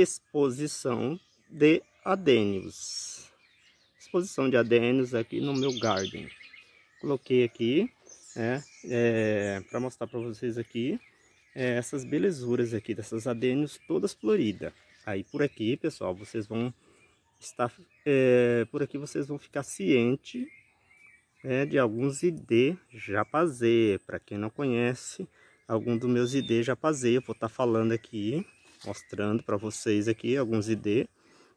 exposição de adênios. Exposição de adênios aqui no meu garden. Coloquei aqui, né, é, para mostrar para vocês aqui, é, essas belezuras aqui, dessas adênios todas floridas. Aí por aqui, pessoal, vocês vão estar, é, por aqui vocês vão ficar ciente né, de alguns ID Japazê. Para quem não conhece, algum dos meus ID Japazê, eu vou estar tá falando aqui, mostrando para vocês aqui alguns ID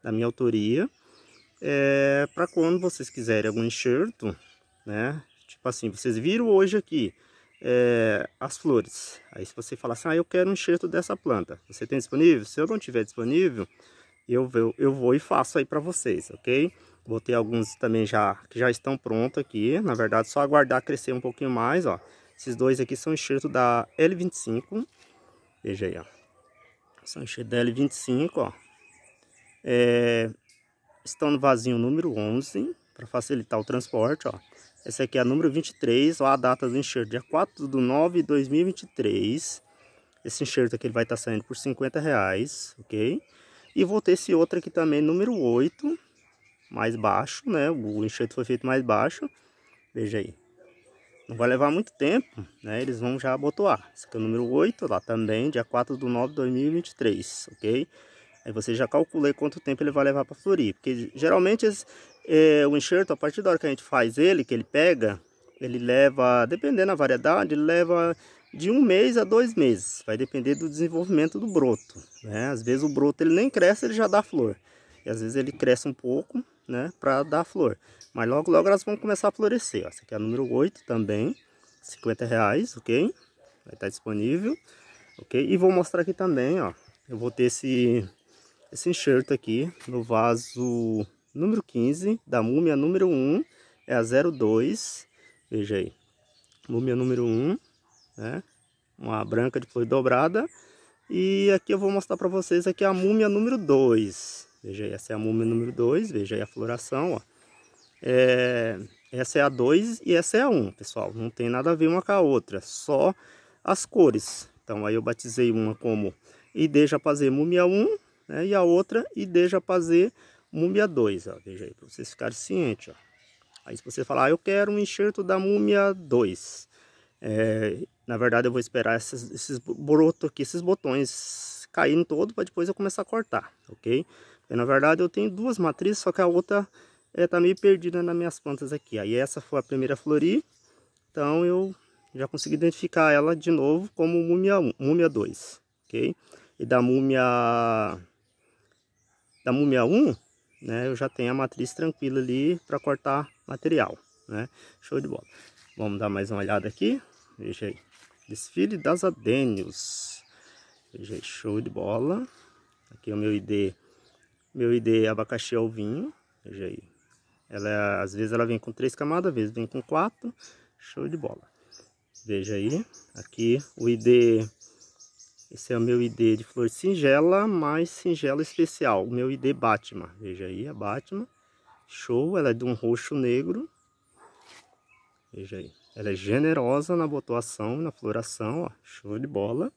da minha autoria. É, para quando vocês quiserem algum enxerto, né? Tipo assim, vocês viram hoje aqui é, as flores. Aí se você falar assim, ah, eu quero um enxerto dessa planta. Você tem disponível? Se eu não tiver disponível, eu, vou eu vou e faço aí para vocês, ok? Botei alguns também já que já estão prontos aqui. Na verdade, só aguardar crescer um pouquinho mais, ó. Esses dois aqui são enxerto da L25. Veja aí, ó. São XDL 25, ó. É, estão no vasinho número 11, para facilitar o transporte, ó. Essa aqui é a número 23, ó, a data do enxerto, dia 4 de 9 de 2023. Esse enxerto aqui ele vai estar tá saindo por 50 reais, ok? E vou ter esse outro aqui também, número 8, mais baixo, né? O enxerto foi feito mais baixo. Veja aí, não vai levar muito tempo, né? Eles vão já abotoar. Esse aqui é o número 8, lá também, dia 4 do 9 de 2023, ok? Aí você já calculei quanto tempo ele vai levar para florir. Porque geralmente esse, é, o enxerto, a partir da hora que a gente faz ele, que ele pega, ele leva, dependendo da variedade, ele leva de um mês a dois meses. Vai depender do desenvolvimento do broto, né? Às vezes o broto ele nem cresce, ele já dá flor. E às vezes ele cresce um pouco, né, para dar flor. Mas logo, logo elas vão começar a florescer. Essa aqui é a número 8 também, 50 reais, ok? Vai estar tá disponível, ok? E vou mostrar aqui também, ó. Eu vou ter esse, esse enxerto aqui no vaso número 15, da múmia número 1, é a 02, veja aí. Múmia número 1, né? Uma branca de flor dobrada. E aqui eu vou mostrar para vocês aqui é a múmia número 2. Veja aí, essa é a múmia número 2, veja aí a floração, ó. É, essa é a 2 e essa é a 1, um, pessoal. Não tem nada a ver uma com a outra, só as cores. Então, aí eu batizei uma como ID Japazê Múmia 1 né, e a outra ID Japazê Múmia 2. Ó, veja aí, para vocês ficarem cientes. Ó. Aí se você falar, ah, eu quero um enxerto da Múmia 2. É, na verdade, eu vou esperar esses, esses brotos aqui, esses botões caindo todo para depois eu começar a cortar, ok? Porque, na verdade, eu tenho duas matrizes, só que a outra é, tá meio perdida nas minhas plantas aqui. Aí essa foi a primeira florir, então eu já consegui identificar ela de novo como múmia, múmia 2, ok? E da múmia, da múmia 1, né, eu já tenho a matriz tranquila ali para cortar material, né? Show de bola. Vamos dar mais uma olhada aqui, veja aí. Desfile das adênios. Veja aí, show de bola. Aqui é o meu ID, meu ID abacaxi ao vinho, veja aí, ela, às vezes ela vem com três camadas, às vezes vem com quatro. Show de bola. Veja aí, aqui o ID, esse é o meu ID de flor singela, mais singela especial. O meu ID Batman, veja aí a Batman. Show, ela é de um roxo negro. Veja aí, ela é generosa na botuação, na floração, ó, show de bola.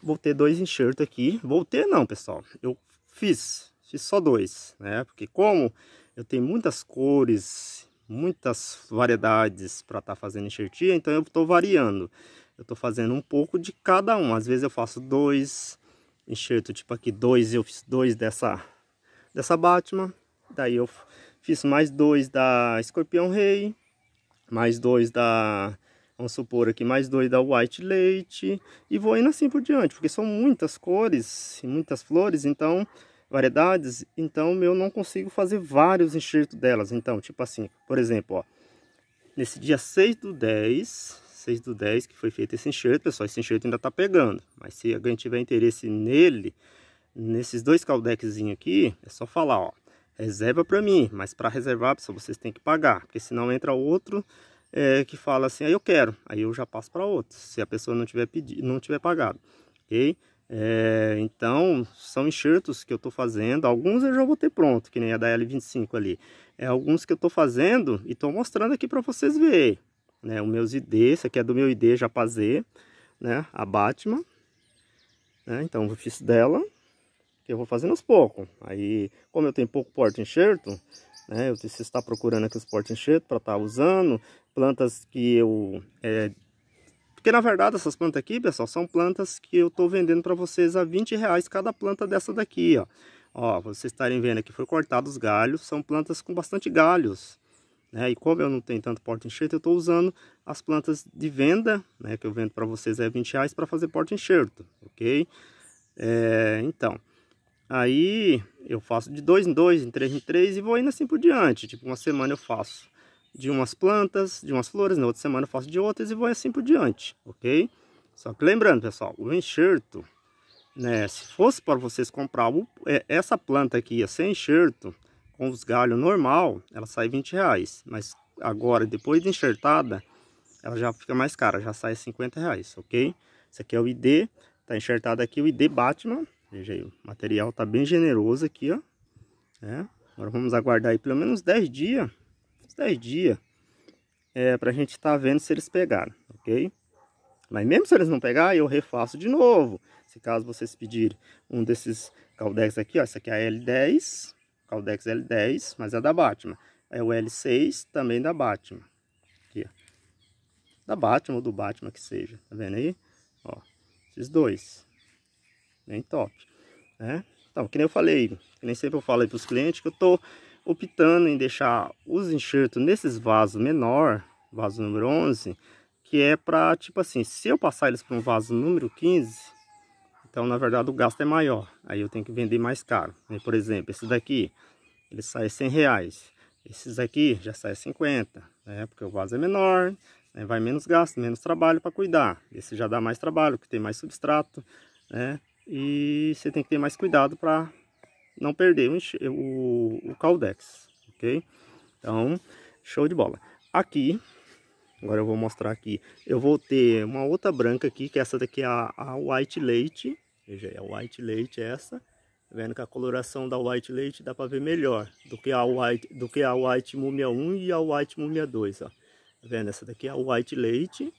Vou ter dois enxertos aqui, vou ter não, pessoal, eu fiz, fiz só dois, né? Porque como eu tenho muitas cores, muitas variedades para estar tá fazendo enxertia, então eu estou variando. Eu estou fazendo um pouco de cada um. Às vezes eu faço dois enxerto, tipo aqui dois, eu fiz dois dessa, dessa Batman. Daí eu fiz mais dois da Escorpião Rei, mais dois da vamos supor aqui, mais dois da White Leite, e vou indo assim por diante, porque são muitas cores, e muitas flores, então variedades, então eu não consigo fazer vários enxertos delas. Então, tipo assim, por exemplo, ó, nesse dia 6 do 10, 6 do 10 que foi feito esse enxerto, pessoal, esse enxerto ainda tá pegando. Mas se alguém tiver interesse nele, nesses dois caldequezinhos aqui, é só falar, ó, reserva para mim, mas para reservar, pessoal, vocês têm que pagar, porque senão entra outro é, que fala assim, aí eu quero, aí eu já passo para outro, se a pessoa não tiver pedido, não tiver pagado, ok? É, então, são enxertos que eu estou fazendo. Alguns eu já vou ter pronto, que nem a da L25 ali. É alguns que eu estou fazendo e estou mostrando aqui para vocês verem. Né? O meu ID, esse aqui é do meu ID Japazê, né? A Batman. Né? Então, eu fiz dela. Que eu vou fazendo aos poucos. Aí, como eu tenho pouco porte enxerto, né? Eu preciso estar procurando aqui os porte enxerto para estar tá usando. Plantas que eu... É, porque na verdade essas plantas aqui, pessoal, são plantas que eu estou vendendo para vocês a 20 reais cada planta dessa daqui, ó. Ó, vocês estarem vendo aqui, foi cortado os galhos, são plantas com bastante galhos. Né? E como eu não tenho tanto porta enxerto, eu estou usando as plantas de venda, né? Que eu vendo para vocês é 20 reais para fazer porta enxerto, ok? É, então, aí eu faço de dois em dois, em três em três e vou indo assim por diante. Tipo, uma semana eu faço de umas plantas, de umas flores, na outra semana eu faço de outras e vou assim por diante, ok? Só que lembrando, pessoal, o enxerto, né, se fosse para vocês comprar o, é, essa planta aqui, sem enxerto, com os galhos normal, ela sai 20 reais, mas agora, depois de enxertada, ela já fica mais cara, já sai 50 reais, ok? Esse aqui é o ID, tá enxertado aqui o ID Batman, veja aí, o material tá bem generoso aqui, ó, É, Agora vamos aguardar aí pelo menos 10 dias 10 dias é, para a gente estar tá vendo se eles pegaram, ok? Mas mesmo se eles não pegarem, eu refaço de novo. Se caso vocês pedirem um desses Caldex aqui, ó, essa aqui é a L10, Caldex L10, mas é da Batman. É o L6, também da Batman. Aqui, ó. Da Batman ou do Batman que seja, tá vendo aí? Ó, esses dois. Bem top, né? Então, que nem eu falei, que nem sempre eu falo aí pros clientes que eu tô optando em deixar os enxertos nesses vasos menor, vaso número 11, que é para, tipo assim, se eu passar eles para um vaso número 15, então na verdade o gasto é maior, aí eu tenho que vender mais caro. Por exemplo, esse daqui, ele sai 100 reais, esses aqui já sai 50, né? porque o vaso é menor, né? vai menos gasto, menos trabalho para cuidar. Esse já dá mais trabalho, porque tem mais substrato, né? E você tem que ter mais cuidado para não perder o, o, o caldex, ok? Então, show de bola. Aqui, agora eu vou mostrar aqui, eu vou ter uma outra branca aqui, que essa daqui é a, a White Leite, veja, é a White Leite é essa, tá vendo que a coloração da White Leite dá para ver melhor do que a White, do que a White Múmia 1 e a White Múmia 2, ó. Tá vendo? Essa daqui é a White Leite,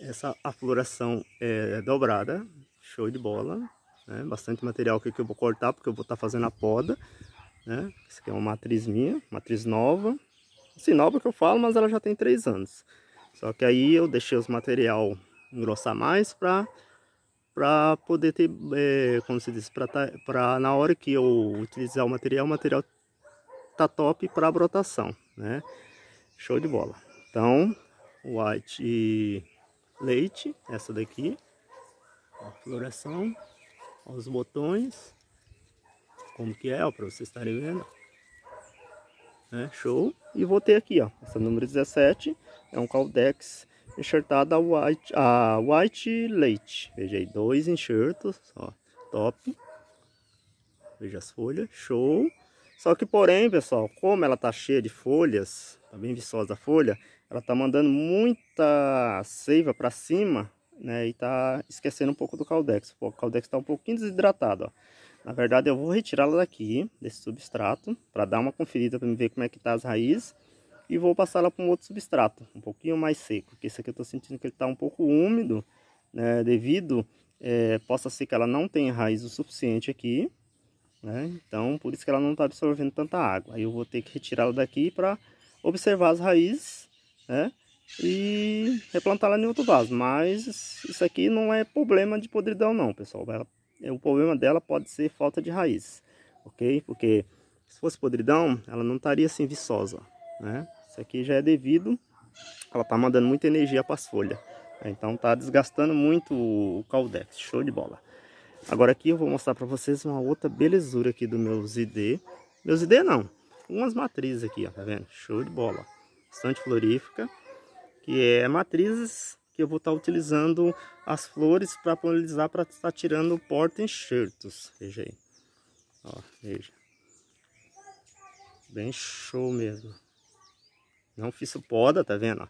essa a floração é, é dobrada, show de bola, né? Bastante material aqui que eu vou cortar, porque eu vou estar tá fazendo a poda. Né? Isso aqui é uma matriz minha, matriz nova. Assim, nova que eu falo, mas ela já tem 3 anos. Só que aí eu deixei os material engrossar mais para para poder ter, é, como se diz, para tá, na hora que eu utilizar o material, o material tá top para brotação, né? Show de bola. Então, white e leite, essa daqui, a floração os botões, como que é, ó, para vocês estarem vendo. Né? Show. E vou ter aqui, ó, essa número 17, é um Caldex a white, a white leite. Veja aí, dois enxertos, ó, top. Veja as folhas, show. Só que porém, pessoal, como ela tá cheia de folhas, tá bem viçosa a folha, ela tá mandando muita seiva para cima né? E tá esquecendo um pouco do caldex. O caldex está um pouquinho desidratado, ó. Na verdade, eu vou retirá-la daqui, desse substrato, para dar uma conferida para ver como é que tá as raízes. E vou passá-la para um outro substrato, um pouquinho mais seco. Porque esse aqui eu estou sentindo que ele está um pouco úmido, né? Devido, é, possa ser que ela não tenha raiz o suficiente aqui, né? Então, por isso que ela não está absorvendo tanta água. Aí eu vou ter que retirá-la daqui para observar as raízes, né? e replantar ela em outro vaso. Mas isso aqui não é problema de podridão não, pessoal. É, o problema dela pode ser falta de raízes, ok? Porque se fosse podridão, ela não estaria assim viçosa, né? Isso aqui já é devido, ela tá mandando muita energia para as folhas. Né? Então tá desgastando muito o caldex, show de bola. Agora aqui eu vou mostrar para vocês uma outra belezura aqui do meu ZD. Meus ZD não, umas matrizes aqui, ó, tá vendo? Show de bola. Bastante florífica que é matrizes que eu vou estar tá utilizando as flores para polinizar para estar tá tirando porta enxertos veja aí ó veja bem show mesmo não fiz poda tá vendo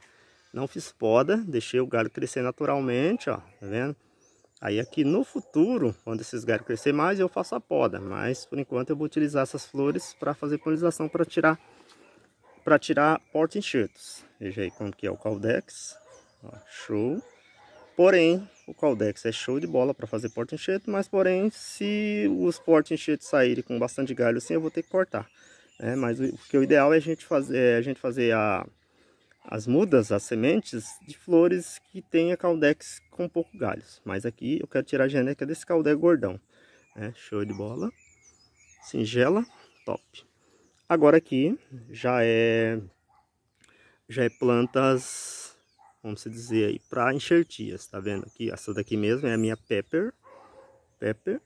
não fiz poda deixei o galho crescer naturalmente ó tá vendo Aí aqui no futuro, quando esses galhos crescer mais, eu faço a poda. Mas por enquanto eu vou utilizar essas flores para fazer polinização para tirar para tirar porta enxertos. Veja aí como que é o caldex. Ó, show. Porém, o caldex é show de bola para fazer porta enxerto, mas porém, se os porta enxertos saírem com bastante galho assim, eu vou ter que cortar. Né? Mas o, que o ideal é a gente fazer, é a gente fazer a, as mudas, as sementes de flores que tenha caldex com pouco galhos. Mas aqui eu quero tirar a genética desse caldex gordão. Né? Show de bola. Singela, top. Agora aqui já é já é plantas, vamos dizer aí, para enxertias, tá vendo? Aqui, essa daqui mesmo é a minha pepper, pepper.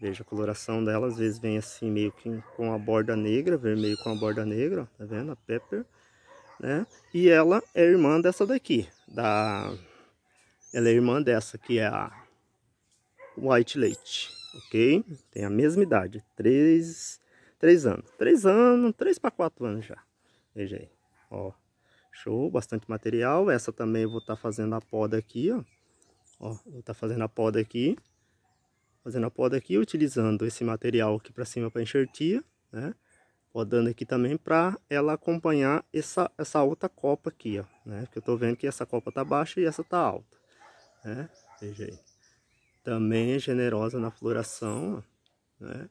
Veja a coloração dela, às vezes vem assim meio que com a borda negra, vermelho com a borda negra, tá vendo? A pepper, né? E ela é irmã dessa daqui, da ela é irmã dessa que é a White Leite, ok? Tem a mesma idade, 3 Três anos. Três anos, três para quatro anos já. Veja aí, ó. Show, bastante material. Essa também eu vou estar tá fazendo a poda aqui, ó. Ó, vou estar tá fazendo a poda aqui. Fazendo a poda aqui, utilizando esse material aqui para cima para enxertia, né? Podando aqui também para ela acompanhar essa, essa outra copa aqui, ó. Né? Porque eu estou vendo que essa copa tá baixa e essa tá alta, né? Veja aí. Também é generosa na floração, né?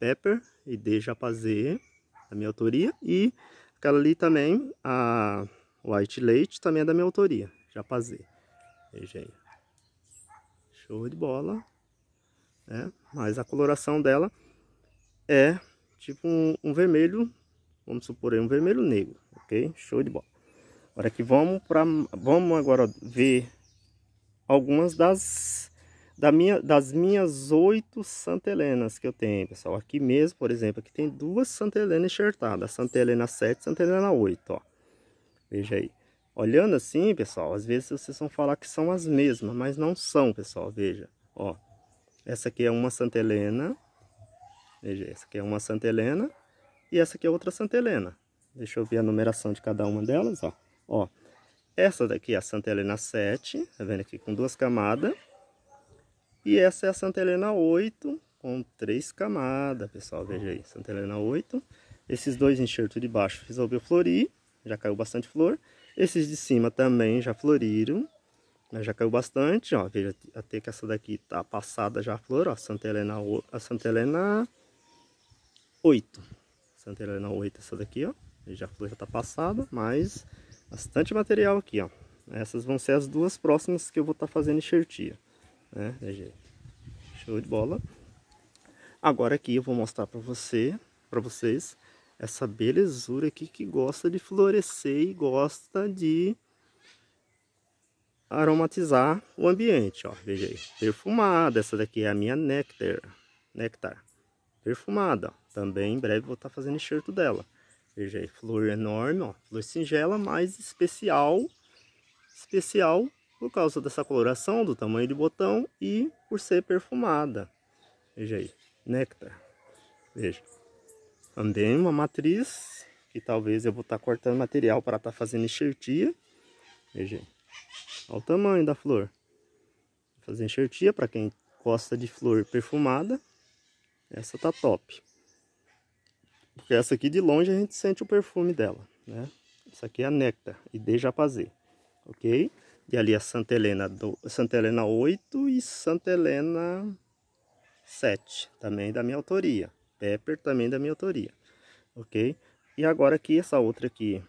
Pepper e D Japazê, da minha autoria. E aquela ali também, a White Leite, também é da minha autoria, Japazê. Veja aí. Show de bola. Né? Mas a coloração dela é tipo um, um vermelho, vamos supor aí, um vermelho negro, ok? Show de bola. Agora que vamos para vamos agora ver algumas das da minha, das minhas oito Santa Helenas que eu tenho, pessoal. Aqui mesmo, por exemplo, aqui tem duas Santa Helena enxertadas. Santa Helena 7 e Santa Helena 8, ó. Veja aí. Olhando assim, pessoal, às vezes vocês vão falar que são as mesmas, mas não são, pessoal. Veja, ó. Essa aqui é uma Santa Helena. Veja, essa aqui é uma Santa Helena. E essa aqui é outra Santa Helena. Deixa eu ver a numeração de cada uma delas, ó. Ó, essa daqui é a Santa Helena 7, tá vendo aqui, com duas camadas. E essa é a Santa Helena 8, com três camadas, pessoal, veja aí, Santa Helena 8. Esses dois enxertos de baixo resolveu florir, já caiu bastante flor. Esses de cima também já floriram, mas né, já caiu bastante, ó, veja até que essa daqui tá passada já a flor, ó, Santa Helena, a Santa Helena 8. Santa Helena 8, essa daqui, ó, já a flor já tá passada, mas bastante material aqui, ó. Essas vão ser as duas próximas que eu vou estar tá fazendo enxertia. É, né, Show de bola. Agora aqui eu vou mostrar para você, para vocês, essa belezura aqui que gosta de florescer e gosta de aromatizar o ambiente, ó, veja aí, perfumada, essa daqui é a minha néctar, néctar, perfumada, também em breve vou estar tá fazendo enxerto dela, veja aí, flor enorme, ó, flor singela, mas especial, especial por causa dessa coloração, do tamanho de botão e por ser perfumada. Veja aí, néctar. Veja. Também uma matriz que talvez eu vou estar tá cortando material para estar tá fazendo enxertia. Veja aí. Olha o tamanho da flor. Vou fazer enxertia para quem gosta de flor perfumada. Essa tá top. Porque essa aqui de longe a gente sente o perfume dela, né? Essa aqui é a néctar e deixa fazer, ok? E ali a é Santa Helena, do, Santa Helena 8 e Santa Helena 7, também da minha autoria. Pepper também da minha autoria, ok? E agora aqui, essa outra aqui,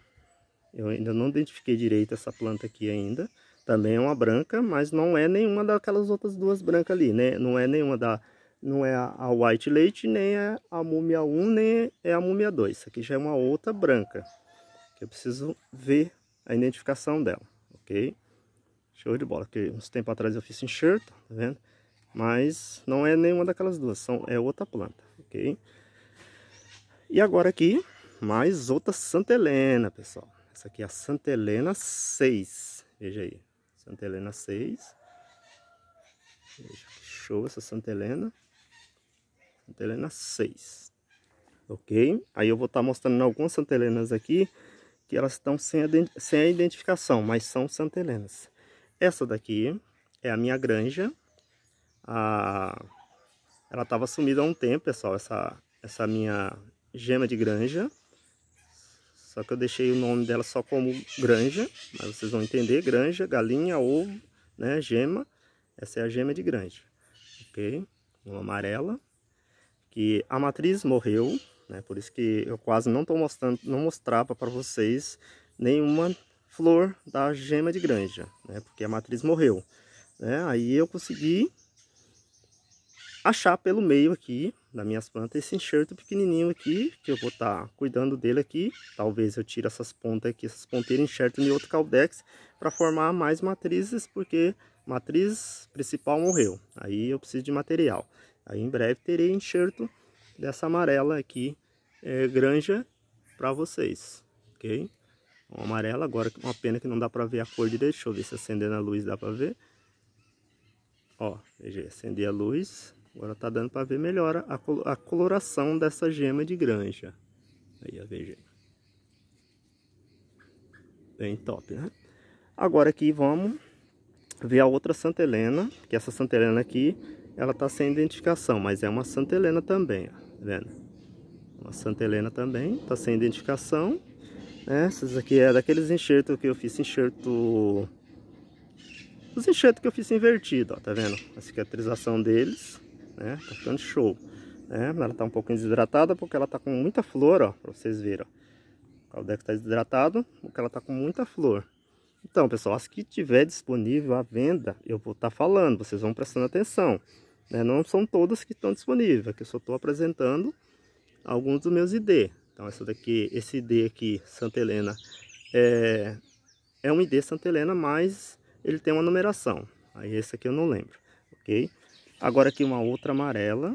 eu ainda não identifiquei direito essa planta aqui ainda. Também é uma branca, mas não é nenhuma daquelas outras duas brancas ali, né? Não é nenhuma da... Não é a White Leite, nem é a Múmia 1, nem é a Múmia 2. Essa aqui já é uma outra branca. Que eu preciso ver a identificação dela, ok? Show de bola, que uns tempo atrás eu fiz enxerto, tá vendo? Mas não é nenhuma daquelas duas, são, é outra planta, ok? E agora aqui, mais outra Santa Helena, pessoal. Essa aqui é a Santa Helena 6, veja aí. Santa Helena 6. Veja que show essa Santa Helena. Santa Helena 6. Ok? Aí eu vou estar tá mostrando algumas Santa Helenas aqui, que elas estão sem, sem a identificação, mas são Santa Helenas. Essa daqui é a minha granja. A... Ela estava sumida há um tempo, pessoal, essa, essa minha gema de granja. Só que eu deixei o nome dela só como granja, mas vocês vão entender, granja, galinha, ovo, né, gema. Essa é a gema de granja, ok? Uma amarela, que a matriz morreu, né, por isso que eu quase não estou mostrando, não mostrava para vocês nenhuma flor da gema de granja, né? Porque a matriz morreu, né? Aí eu consegui achar pelo meio aqui das minhas plantas esse enxerto pequenininho aqui, que eu vou estar tá cuidando dele aqui. Talvez eu tire essas pontas aqui, essas ponteiras, enxerto em outro caldex para formar mais matrizes, porque matriz principal morreu. Aí eu preciso de material. Aí em breve terei enxerto dessa amarela aqui, é, granja, para vocês, ok? amarela, agora uma pena que não dá pra ver a cor direito. Deixa eu ver se acendendo a luz dá pra ver. Ó, veja, acender a luz. Agora tá dando pra ver melhor a, a coloração dessa gema de granja. Aí, ó, veja. Bem top, né? Agora aqui vamos ver a outra Santa Helena. Que essa Santa Helena aqui, ela tá sem identificação. Mas é uma Santa Helena também, ó. Tá vendo? Uma Santa Helena também, tá sem identificação. É, essas aqui é daqueles enxertos que eu fiz, enxerto... Os enxertos que eu fiz invertido, ó, tá vendo? A cicatrização deles, né? Tá ficando show. Né? Ela tá um pouquinho desidratada porque ela tá com muita flor, ó, pra vocês verem, ó. O caldeco tá desidratado porque ela tá com muita flor. Então, pessoal, as que tiver disponível à venda, eu vou estar tá falando, vocês vão prestando atenção. Né? Não são todas que estão disponíveis, é que eu só estou apresentando alguns dos meus ID. Então essa daqui, esse ID aqui, Santa Helena, é, é um ID Santa Helena, mas ele tem uma numeração. Aí esse aqui eu não lembro, ok? Agora aqui uma outra amarela.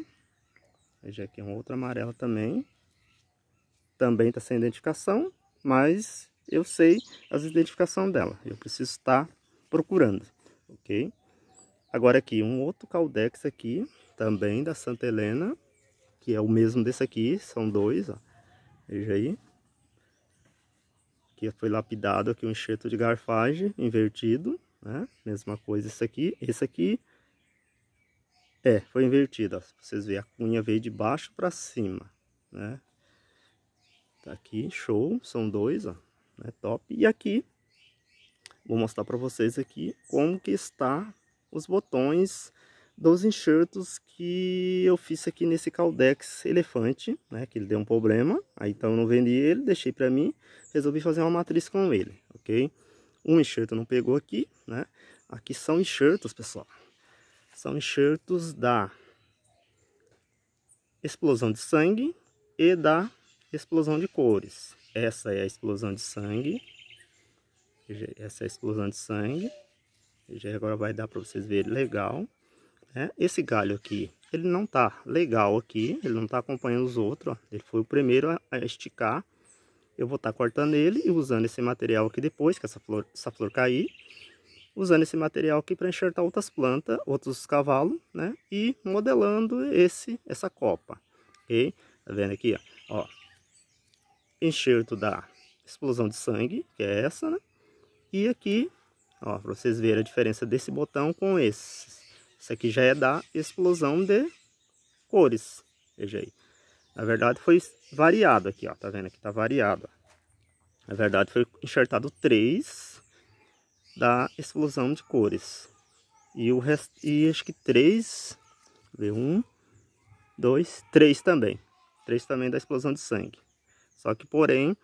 Veja aqui uma outra amarela também. Também está sem identificação, mas eu sei as identificações dela. Eu preciso estar procurando, ok? Agora aqui um outro caldex aqui, também da Santa Helena, que é o mesmo desse aqui, são dois, ó. Veja aí. Aqui foi lapidado aqui o um enxerto de garfagem invertido, né? Mesma coisa isso aqui. Esse aqui é, foi invertido, ó. Vocês veem, a cunha veio de baixo para cima, né? Tá aqui, show. São dois, ó. é Top. E aqui, vou mostrar para vocês aqui como que está os botões dos enxertos que eu fiz aqui nesse Caldex Elefante, né? Que ele deu um problema, aí então eu não vendi ele, deixei para mim, resolvi fazer uma matriz com ele, ok? Um enxerto não pegou aqui, né? Aqui são enxertos, pessoal. São enxertos da explosão de sangue e da explosão de cores. Essa é a explosão de sangue. Essa é a explosão de sangue. Já agora vai dar para vocês verem legal. Né? Esse galho aqui, ele não tá legal aqui, ele não tá acompanhando os outros, ó. Ele foi o primeiro a, a esticar. Eu vou estar tá cortando ele e usando esse material aqui depois que essa flor, essa flor cair. Usando esse material aqui para enxertar outras plantas, outros cavalos, né? E modelando esse, essa copa, ok? Tá vendo aqui, ó? ó enxerto da explosão de sangue, que é essa, né? E aqui, ó, para vocês verem a diferença desse botão com esse. Isso aqui já é da explosão de cores. Veja aí. Na verdade foi variado aqui, ó. Tá vendo aqui? Tá variado. Ó. Na verdade foi enxertado 3 da explosão de cores. E o resto. E acho que 3. Vê um, dois, três também. Três também da explosão de sangue. Só que porém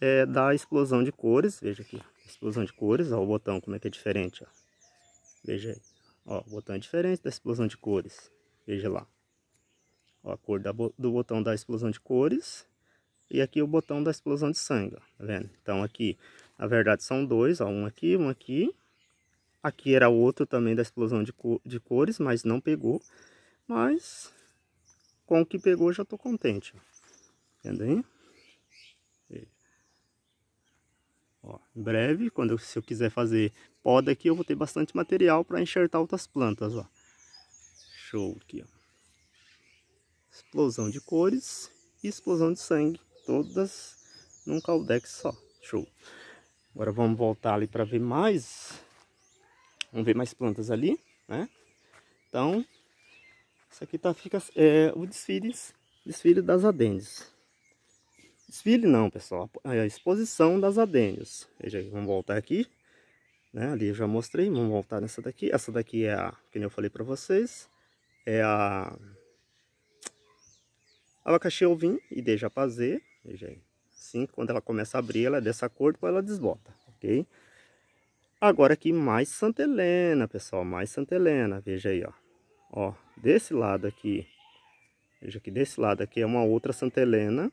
é da explosão de cores. Veja aqui. Explosão de cores. Ó, o botão como é que é diferente. Ó. Veja aí. Ó, botão é diferente da explosão de cores. Veja lá. Ó, a cor do botão da explosão de cores. E aqui o botão da explosão de sangue, ó, tá vendo? Então aqui, na verdade são dois, ó, um aqui, um aqui. Aqui era outro também da explosão de, co de cores, mas não pegou. Mas com o que pegou já tô contente, ó. Entendeu? Ó, em breve, quando eu, se eu quiser fazer poda aqui, eu vou ter bastante material para enxertar outras plantas. Ó. Show aqui. Ó. Explosão de cores e explosão de sangue. Todas num caldex só. Show. Agora vamos voltar ali para ver mais. Vamos ver mais plantas ali, né? Então, isso aqui tá, fica, é o desfile, desfile das adendes. Desfile não, pessoal, a exposição das adênios. Veja, aí vamos voltar aqui, né? Ali eu já mostrei, vamos voltar nessa daqui. Essa daqui é a, que eu falei para vocês, é a abacaxi ovim e deixa fazer. Veja aí, assim, quando ela começa a abrir, ela é dessa cor, depois então ela desbota, ok? Agora aqui mais Santa Helena, pessoal, mais Santa Helena, veja aí, ó. Ó, desse lado aqui, veja que desse lado aqui é uma outra Santa Helena,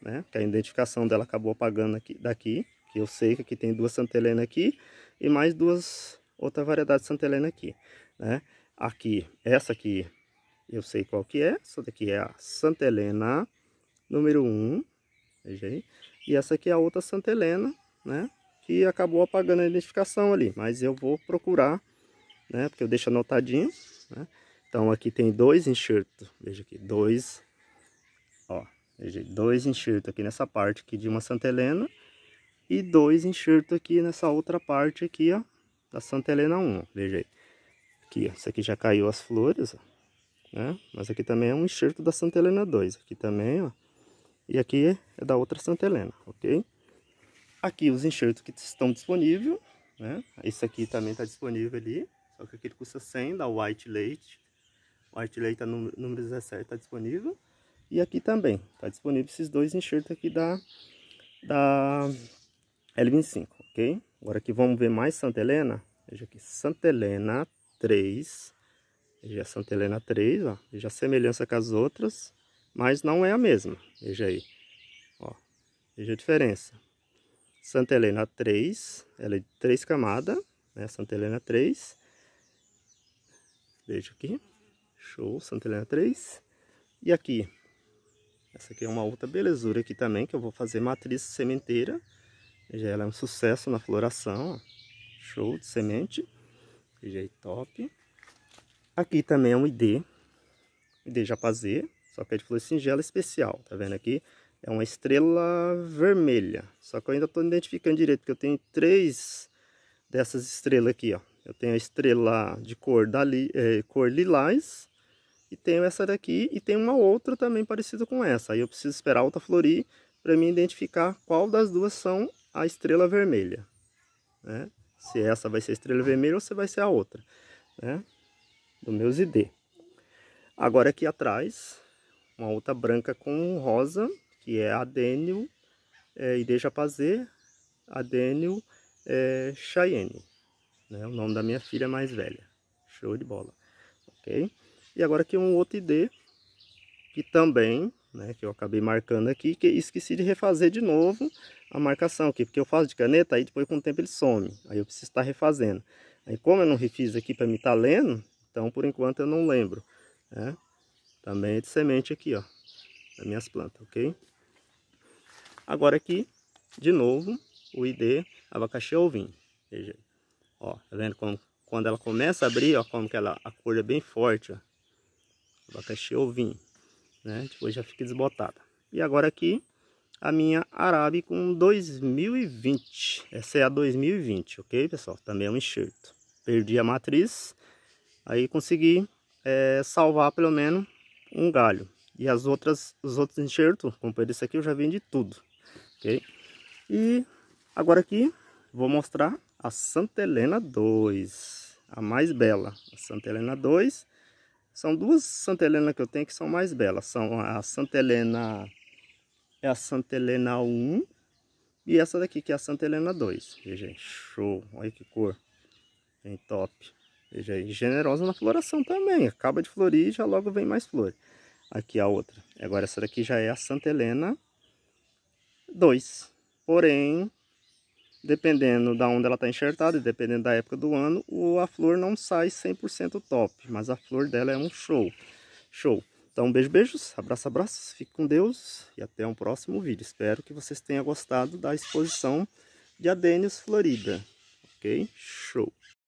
né? Que a identificação dela acabou apagando aqui, daqui. Que eu sei que aqui tem duas Santa Helena aqui e mais duas outra variedade de Santa Helena aqui, né? Aqui, essa aqui eu sei qual que é. Essa daqui é a Santa Helena número 1, veja aí. E essa aqui é a outra Santa Helena, né? Que acabou apagando a identificação ali, mas eu vou procurar, né? Porque eu deixo anotadinho, né? Então aqui tem dois enxertos, veja aqui, dois dois enxertos aqui nessa parte aqui de uma Santa Helena e dois enxertos aqui nessa outra parte aqui, ó, da Santa Helena 1, veja aí. Aqui, ó, isso aqui já caiu as flores, ó, né? Mas aqui também é um enxerto da Santa Helena 2, aqui também, ó. E aqui é da outra Santa Helena, ok? Aqui os enxertos que estão disponíveis, né? Esse aqui também está disponível ali, só que aquele custa 100, da White Leite. White Leite tá número, número 17, está disponível. E aqui também, tá disponível esses dois enxertos aqui da, da L25, ok? Agora aqui vamos ver mais Santa Helena. Veja aqui, Santa Helena 3. Veja Santa Helena 3, ó. Veja a semelhança com as outras, mas não é a mesma. Veja aí, ó. Veja a diferença. Santa Helena 3, ela é de 3 camadas, né? Santa Helena 3. Veja aqui. Show, Santa Helena 3. E aqui, essa aqui é uma outra belezura aqui também, que eu vou fazer matriz sementeira. Já ela é um sucesso na floração, Show de semente. Jeito top. Aqui também é um ID. ID Japazê, só que é de flor singela especial, tá vendo aqui? É uma estrela vermelha. Só que eu ainda estou identificando direito, porque eu tenho três dessas estrelas aqui, ó. Eu tenho a estrela de cor, dali, é, cor lilás, e tenho essa daqui e tem uma outra também parecida com essa. Aí eu preciso esperar a outra florir para me identificar qual das duas são a estrela vermelha. Né? Se essa vai ser a estrela vermelha ou se vai ser a outra. Né? Do meu ZD. Agora aqui atrás, uma outra branca com rosa, que é a Daniel é, e deixa fazer Adênio é, Cheyenne. Né? O nome da minha filha mais velha. Show de bola. Ok? E agora aqui um outro ID, que também, né, que eu acabei marcando aqui, que esqueci de refazer de novo a marcação aqui, porque eu faço de caneta, aí depois com o tempo ele some, aí eu preciso estar refazendo. Aí como eu não refiz aqui para me estar tá lendo, então por enquanto eu não lembro, né? Também é de semente aqui, ó, das minhas plantas, ok? Agora aqui, de novo, o ID abacaxi ouvindo veja Ó, tá vendo como, quando ela começa a abrir, ó, como que ela, a cor é bem forte, ó abacaxi ovinho, né? Depois já fica desbotada. E agora aqui a minha arabe com 2020. Essa é a 2020, ok, pessoal? Também é um enxerto. Perdi a matriz, aí consegui é, salvar pelo menos um galho. E as outras, os outros enxertos, como por esse aqui, eu já vendi tudo, ok? E agora aqui vou mostrar a Santa Helena 2, a mais bela. A Santa Helena 2 são duas Santa Helena que eu tenho que são mais belas. São a Santa Helena... É a Santa Helena 1 e essa daqui que é a Santa Helena 2. Veja aí, show. Olha que cor. Bem top. Veja aí, generosa na floração também. Acaba de florir e já logo vem mais flor. Aqui a outra. Agora essa daqui já é a Santa Helena 2. Porém, Dependendo da onde ela está enxertada e dependendo da época do ano, a flor não sai 100% top, mas a flor dela é um show. Show. Então, beijo, beijos, abraço, abraços, fique com Deus e até um próximo vídeo. Espero que vocês tenham gostado da exposição de Adênios Florida. Ok? Show!